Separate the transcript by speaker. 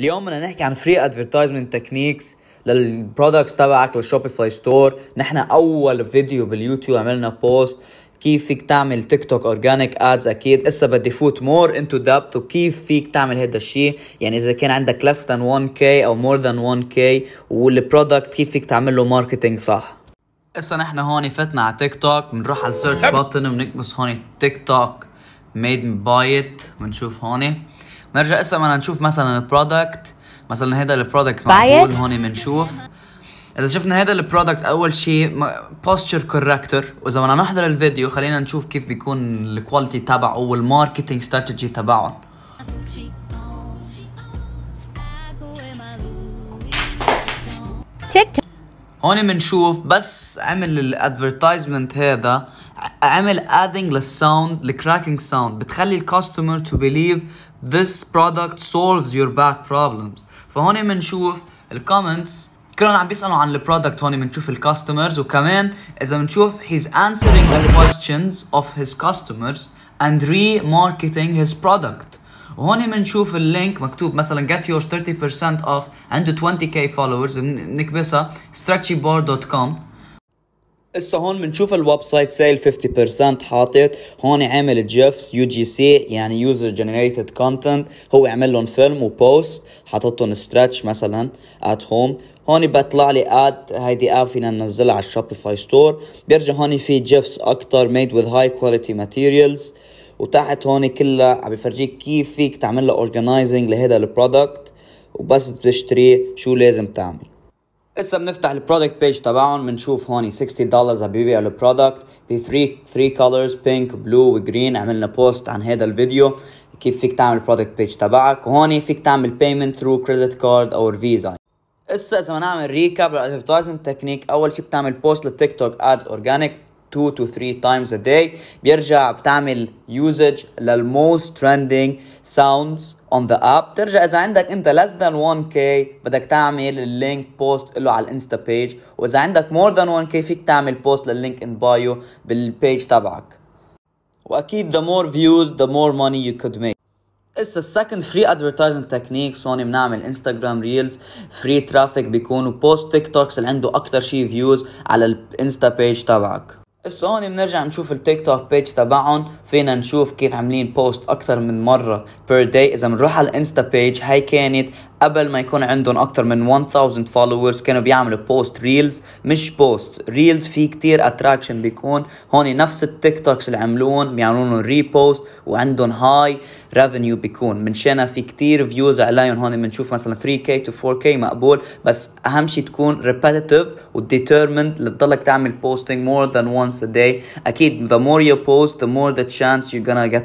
Speaker 1: اليوم بدنا نحكي عن فري ادفرتايزمنت تكنيكس للبرودكتس تبعك للشوبيفاي ستور نحن اول فيديو باليوتيوب عملنا بوست كيف فيك تعمل تيك توك اورجانيك ادز اكيد اسا بدي فوت مور انتو دابت وكيف فيك تعمل هذا الشيء يعني اذا كان عندك less than 1k او more than 1k والبرودكت كيف فيك تعمل له ماركتينج صح اسا نحن هون فتنا على تيك توك بنروح على السيرش بتن وبنكبس هون تيك توك ميد بايت بنشوف هون نرجع هسه بدنا نشوف مثلا البرودكت مثلا هذا البرودكت موجود هون بنشوف اذا شفنا هذا البرودكت اول شيء بوستشر كوركتور واذا بدنا نحضر الفيديو خلينا نشوف كيف بيكون الكواليتي تبعه والماركتينج استراتيجي تبعهم تيك هون بنشوف بس عمل الادفرتايزمنت هذا عمل ادينج للساوند الكراكنج ساوند بتخلي الكاستمر تو بيليف this product solves your back problems فهون بنشوف الكومنتس كلهم عم بيسالوا عن البرودكت هون بنشوف الكاستمرز وكمان اذا بنشوف he's answering the questions of his customers and remarketing his product وهون بنشوف اللينك مكتوب مثلا get yours 30% off عنده 20k followers بنكبسها stretchybor.com هسه هون بنشوف الويب سايت سيل 50% حاطط هون عامل جيفس يو جي سي يعني يوزر جنريتد كونتنت هو عمل لهم فيلم وبوست حاططهم ستريتش مثلا ات هوم هون بطلع لي اد هيدي اب فينا ننزلها على الشوبيفاي ستور بيرجع هون في جيفس اكثر ميد وذ هاي كواليتي ماتيريالز وتحت هون كلها عم بفرجيك كيف فيك تعمل لها اورجنايزنج لهذا البرودكت وبس بتشتريه شو لازم تعمل هسه بنفتح البرودكت بيج تبعهم بنشوف هون 60 دولار حبيبي على البرودكت ب 3 3 كولرز بينك بلو وجرين عملنا بوست عن هذا الفيديو كيف فيك تعمل البرودكت بيج تبعك وهون فيك تعمل بيمنت ثرو كريدت كارد او فيزا هسه اذا بدنا نعمل ريكاب للادفرتايزمنت تكنيك اول شيء بتعمل بوست للتيك توك ادز اورجانيك 2 to 3 times a day بيرجع بتعمل usage للموست trending sounds on the app ترجع اذا عندك انت less than 1k بدك تعمل اللينك بوست له على الانستا بيج واذا عندك more than 1k فيك تعمل بوست لللينك ان بايو بالبيج تبعك واكيد the more views the more money you could make It's the second free advertising technique هون بنعمل انستغرام ريلز فري ترافيك بيكونوا بوست تيك توكس اللي عنده اكثر شيء فيوز على الانستا بيج تبعك هسه هون بنرجع نشوف التيك توك بيج تبعهم فينا نشوف كيف عاملين بوست اكثر من مره بير داي اذا بنروح على الانستا بيج هاي كانت قبل ما يكون عندهم اكثر من 1000 فولورز كانوا بيعملوا بوست ريلز مش بوست ريلز في كتير اتراكشن بيكون هون نفس التيك توكس اللي عملوهم بيعملون ريبوست وعندهم هاي ريفينيو بيكون من شانها في كتير فيوز عليهم هون بنشوف مثلا 3K to 4K مقبول بس اهم شيء تكون ريبيتيتيف وديتيرمنت لتضلك تعمل بوستينج مور ذان وانس ا داي اكيد the more you post the more the chance you're gonna get